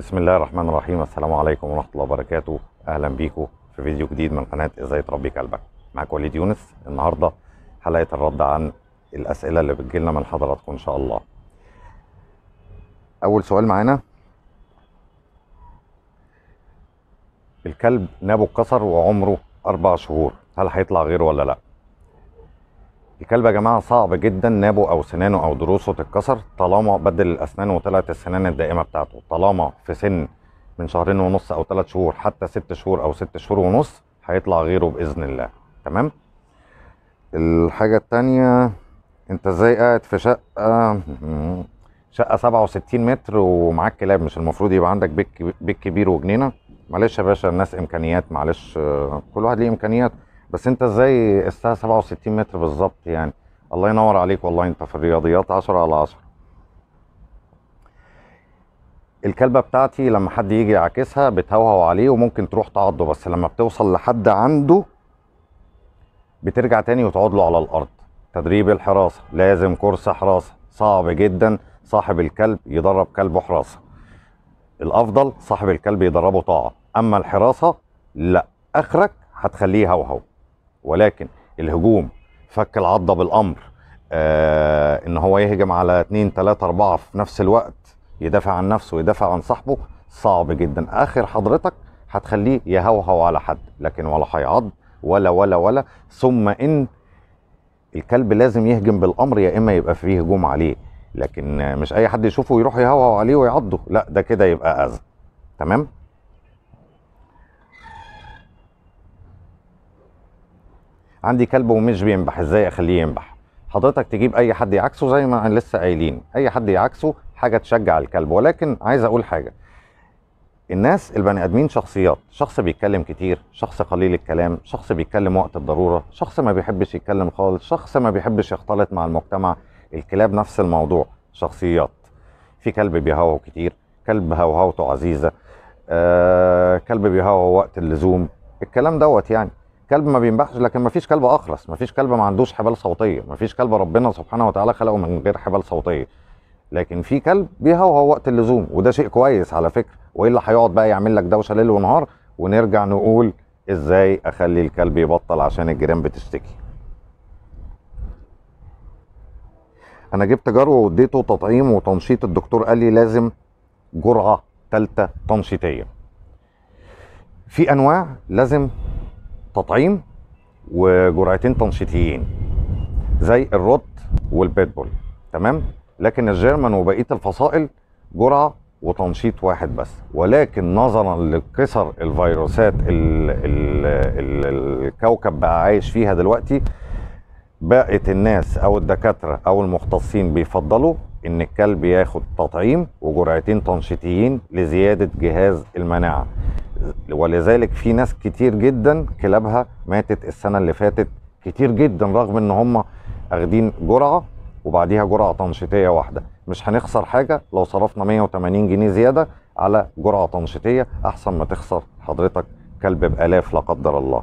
بسم الله الرحمن الرحيم السلام عليكم ورحمه الله وبركاته اهلا بيكم في فيديو جديد من قناه ازاي تربي كلبك معاكم وليد يونس النهارده حلقه الرد عن الاسئله اللي بتجيلنا من حضراتكم ان شاء الله اول سؤال معانا الكلب نابه اتكسر وعمره اربع شهور هل هيطلع غيره ولا لا الكلب يا جماعه صعب جدا نابه او سنانه او ضروسه تتكسر طالما بدل الاسنان وطلعت السنان الدائمه بتاعته طالما في سن من شهرين ونص او ثلاث شهور حتى ست شهور او ست شهور ونص هيطلع غيره باذن الله تمام الحاجه الثانيه انت ازاي قاعد في شقه شقه 67 متر ومعاك كلاب مش المفروض يبقى عندك بيت بيت كبير وجنينه معلش يا باشا الناس امكانيات معلش كل واحد ليه امكانيات بس انت ازاي قستها 67 متر بالظبط يعني الله ينور عليك والله انت في الرياضيات 10 على 10 الكلبة بتاعتي لما حد يجي يعاكسها بتهوهو عليه وممكن تروح تعضه بس لما بتوصل لحد عنده بترجع تاني وتقعد له على الارض تدريب الحراسة لازم كورس حراسة صعب جدا صاحب الكلب يدرب كلبه حراسة الافضل صاحب الكلب يدربه طاعة اما الحراسة لا اخرك هتخليه هوهو ولكن الهجوم فك العضه بالامر آه ان هو يهجم على اثنين ثلاثة اربعة في نفس الوقت يدافع عن نفسه ويدافع عن صاحبه صعب جدا اخر حضرتك هتخليه يهوهو على حد لكن ولا هيعض ولا ولا ولا ثم ان الكلب لازم يهجم بالامر يا اما يبقى فيه هجوم عليه لكن مش اي حد يشوفه يروح يهوهو عليه ويعضه لا ده كده يبقى اذى تمام عندي كلب ومش بينبح ازاي اخليه ينبح حضرتك تجيب اي حد يعكسه زي ما لسه قايلين اي حد يعكسه حاجه تشجع الكلب ولكن عايز اقول حاجه الناس البني ادمين شخصيات شخص بيتكلم كتير شخص قليل الكلام شخص بيتكلم وقت الضروره شخص ما بيحبش يتكلم خالص شخص ما بيحبش يختلط مع المجتمع الكلاب نفس الموضوع شخصيات في كلب بيهوهو كتير كلب هوهوته عزيزه آه كلب بيهوهو وقت اللزوم الكلام دوت يعني كلب ما بينبحش لكن ما فيش كلب اخرس ما فيش كلب ما عندوش حبال صوتيه ما فيش كلب ربنا سبحانه وتعالى خلقه من غير حبال صوتيه لكن في كلب بيهوه وقت اللزوم وده شيء كويس على فكره والا هيقعد بقى يعمل لك دوشه ليل ونهار ونرجع نقول ازاي اخلي الكلب يبطل عشان الجيران بتشتكي انا جبت جرو واديته تطعيم وتنشيط الدكتور قال لي لازم جرعه ثالثه تنشيطيه في انواع لازم تطعيم وجرعتين تنشيطيين زي الروت والبيتبول تمام لكن الجيرمان وبقيه الفصائل جرعه وتنشيط واحد بس ولكن نظرا لقصر الفيروسات الكوكب بقى عايش فيها دلوقتي بقت الناس او الدكاتره او المختصين بيفضلوا ان الكلب ياخد تطعيم وجرعتين تنشيطيين لزياده جهاز المناعه ولذلك في ناس كتير جدا كلابها ماتت السنه اللي فاتت كتير جدا رغم ان هم اخدين جرعه وبعديها جرعه تنشيطيه واحده مش هنخسر حاجه لو صرفنا 180 جنيه زياده على جرعه تنشيطيه احسن ما تخسر حضرتك كلب بالاف لا قدر الله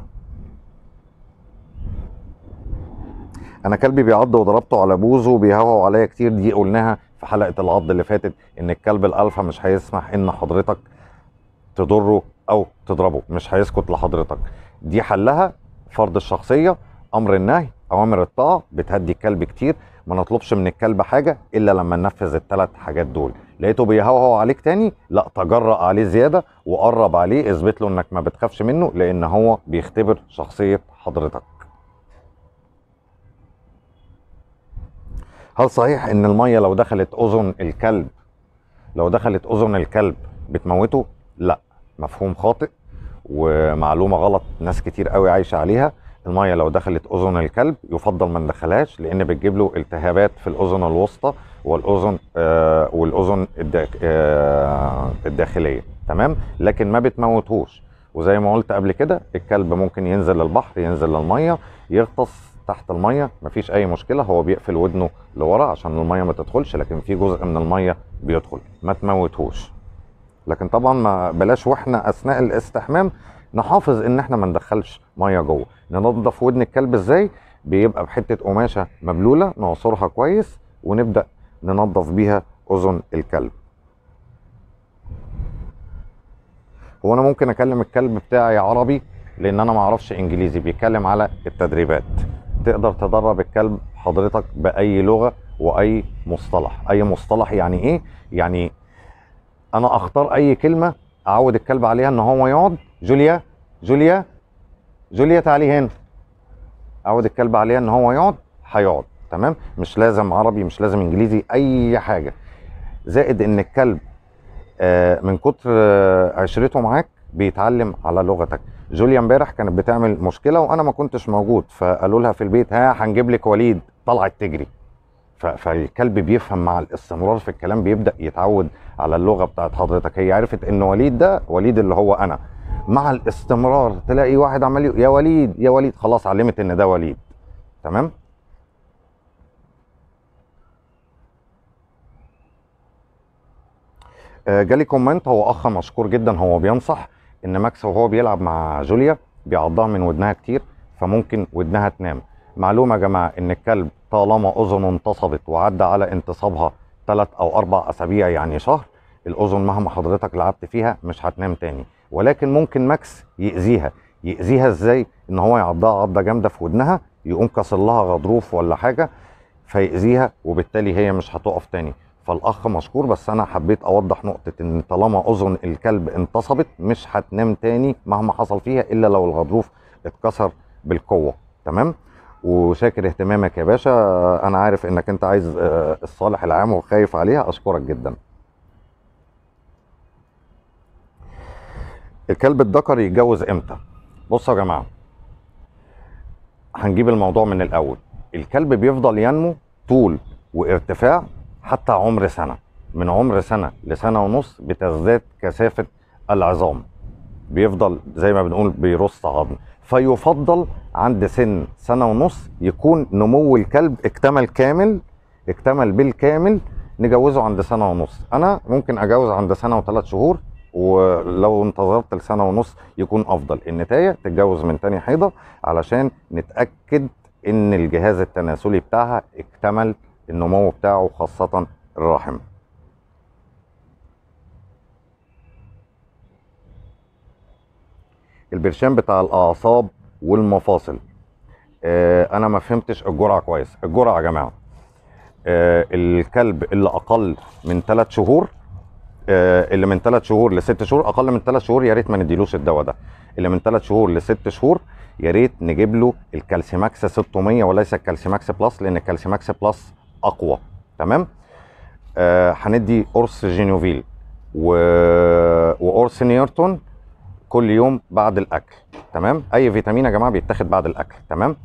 انا كلبي بيعض وضربته على بوزه وبيهوهو عليا كتير دي قلناها في حلقه العض اللي فاتت ان الكلب الالفا مش هيسمح ان حضرتك تضره او تضربه مش هيسكت لحضرتك دي حلها فرض الشخصيه امر النهي اوامر الطاعه بتهدي الكلب كتير ما نطلبش من الكلب حاجه الا لما ننفذ الثلاث حاجات دول لقيته بيهوهو عليك تاني لا تجرأ عليه زياده وقرب عليه اثبت له انك ما بتخافش منه لان هو بيختبر شخصيه حضرتك هل صحيح ان الميه لو دخلت اذن الكلب لو دخلت اذن الكلب بتموته لا مفهوم خاطئ ومعلومه غلط ناس كتير قوي عايشه عليها الميه لو دخلت اذن الكلب يفضل ما ندخلهاش لان بتجيب له التهابات في الاذن الوسطى والاذن آه والاذن آه الداخليه تمام لكن ما بتموتهوش وزي ما قلت قبل كده الكلب ممكن ينزل للبحر ينزل للميه يغطس تحت الميه مفيش اي مشكله هو بيقفل ودنه لورا عشان الميه ما تدخلش لكن في جزء من الميه بيدخل ما تموتهوش لكن طبعا ما بلاش واحنا اثناء الاستحمام نحافظ ان احنا ما ندخلش ميه جوه ننظف ودن الكلب ازاي بيبقى بحته قماشه مبلوله نعصرها كويس ونبدا ننظف بيها اذن الكلب هو انا ممكن اكلم الكلب بتاعي عربي لان انا ما اعرفش انجليزي بيتكلم على التدريبات تقدر تدرب الكلب حضرتك باي لغه واي مصطلح اي مصطلح يعني ايه يعني انا اختار اي كلمه اعود الكلب عليها ان هو يقعد جوليا جوليا جوليا تعالي هنا اعود الكلب عليها ان هو يقعد هيقعد تمام مش لازم عربي مش لازم انجليزي اي حاجه زائد ان الكلب آه، من كتر آه، عشرته معاك بيتعلم على لغتك جوليا امبارح كانت بتعمل مشكله وانا ما كنتش موجود فقالوا لها في البيت ها هنجيب لك وليد طلعت تجري فالكلب بيفهم مع الاستمرار في الكلام بيبدا يتعود على اللغه بتاعت حضرتك هي عرفت ان وليد ده وليد اللي هو انا مع الاستمرار تلاقي واحد عمال يا وليد يا وليد خلاص علمت ان ده وليد تمام آه، جالي كومنت هو اخ مشكور جدا هو بينصح ان ماكس وهو بيلعب مع جوليا بيعضها من ودنها كتير فممكن ودنها تنام معلومه يا جماعه ان الكلب طالما أذن انتصبت وعدى على انتصابها ثلاث أو أربع أسابيع يعني شهر الأذن مهما حضرتك لعبت فيها مش هتنام تاني ولكن ممكن ماكس يأذيها يأذيها إزاي إن هو يعضها عضة جامدة في ودنها يقوم كسر لها غضروف ولا حاجة فيأذيها وبالتالي هي مش هتقف تاني فالاخ مشكور بس انا حبيت اوضح نقطه ان طالما اذن الكلب انتصبت مش هتنام تاني مهما حصل فيها الا لو الغضروف اتكسر بالقوه تمام وشاكر اهتمامك يا باشا انا عارف انك انت عايز آه، الصالح العام وخايف عليها اشكرك جدا الكلب الذكر يتجوز امتى بصوا يا جماعه هنجيب الموضوع من الاول الكلب بيفضل ينمو طول وارتفاع حتى عمر سنه من عمر سنه لسنه ونص بتزداد كثافه العظام بيفضل زي ما بنقول بيرص عظم فيفضل عند سن سنه ونص يكون نمو الكلب اكتمل كامل اكتمل بالكامل نجوزه عند سنه ونص انا ممكن اجوز عند سنه وثلاث شهور ولو انتظرت لسنه ونص يكون افضل النتايه تتجوز من تاني حيضه علشان نتاكد ان الجهاز التناسلي بتاعها اكتمل النمو بتاعه خاصه الرحم البرشام بتاع الاعصاب والمفاصل آه، انا ما فهمتش الجرعه كويس الجرعه يا جماعه آه، الكلب اللي اقل من 3 شهور آه، اللي من 3 شهور ل 6 شهور اقل من 3 شهور يا ريت ما نديلوش الدواء ده اللي من 3 شهور ل 6 شهور يا ريت نجيب له الكالسيماكس 600 وليس الكالسيماكس بلس لان الكالسيماكس بلس اقوى تمام هندي آه قرص جينوفيل و... وقرص نيرتون كل يوم بعد الاكل تمام اي فيتامين يا جماعه بيتاخد بعد الاكل تمام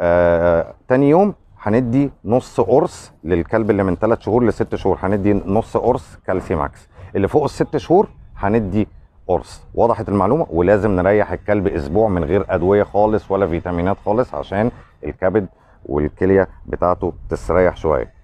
آه تاني يوم هندي نص قرص للكلب اللي من 3 شهور لست شهور هندي نص قرص كالسي ماكس اللي فوق الست شهور هندي قرص وضحت المعلومه ولازم نريح الكلب اسبوع من غير ادويه خالص ولا فيتامينات خالص عشان الكبد والكليه بتاعته تستريح شويه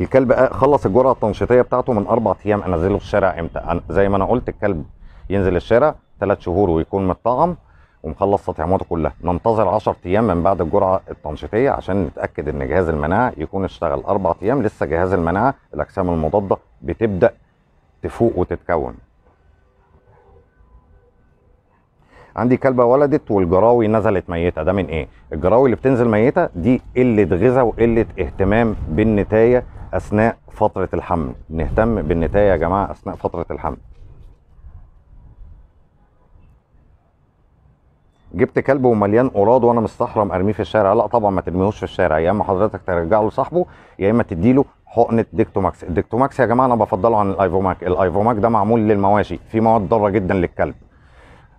الكلب خلص الجرعه التنشيطيه بتاعته من اربع ايام انزله الشارع امتى زي ما انا قلت الكلب ينزل الشارع ثلاث شهور ويكون متطعم ومخلص تطعيماته كلها ننتظر 10 ايام من بعد الجرعه التنشيطيه عشان نتاكد ان جهاز المناعه يكون اشتغل اربع ايام لسه جهاز المناعه الاجسام المضاده بتبدا تفوق وتتكون عندي كلبه ولدت والجراوي نزلت ميته ده من ايه الجراوي اللي بتنزل ميته دي قله غذاء وقله اهتمام بالنتايه اثناء فتره الحمل نهتم بالنتايه يا جماعه اثناء فتره الحمل جبت كلب ومليان قراض وانا مستحرم ارميه في الشارع لا طبعا ما ترميهوش في الشارع يا اما حضرتك ترجعه لصاحبه يا اما تديله حقنه ديكتوماكس الديكتوماكس يا جماعه انا بفضله عن الايفوماك الايفوماك ده معمول للمواشي في مواد ضاره جدا للكلب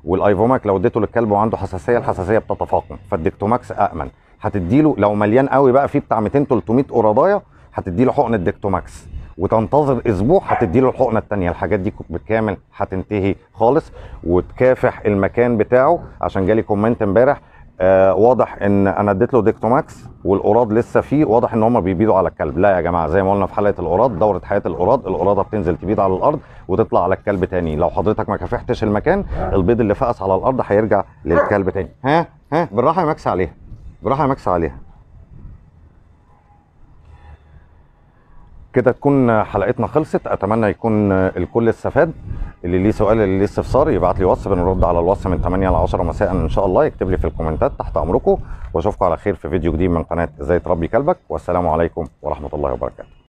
والايفوماك لو اديته للكلب وعنده حساسيه الحساسيه بتتفاقم فالديكتوماكس امن هتديله لو مليان قوي بقى فيه بتاع 200 300 قراضايه هتدي له حقنه ديكتوماكس وتنتظر اسبوع هتدي له الحقنه الثانيه الحاجات دي بالكامل هتنتهي خالص وتكافح المكان بتاعه عشان جالي كومنت امبارح آه واضح ان انا اديت له ديكتوماكس والقراض لسه فيه واضح ان هم بيبيدوا على الكلب لا يا جماعه زي ما قلنا في حلقه القراض دوره حياه القراض القراضه بتنزل تبيد على الارض وتطلع على الكلب تاني لو حضرتك ما كافحتش المكان البيض اللي فقس على الارض هيرجع للكلب تاني ها ها بالراحه يا ماكس عليها بالراحه يا ماكس عليها كده تكون حلقتنا خلصت اتمنى يكون الكل استفاد اللي ليه سؤال اللي ليه استفسار يبعت لي وصف بنرد على الوصف من 8 ل 10 مساء ان شاء الله يكتب لي في الكومنتات تحت امركم واشوفكم على خير في فيديو جديد من قناه ازاي تربي كلبك والسلام عليكم ورحمه الله وبركاته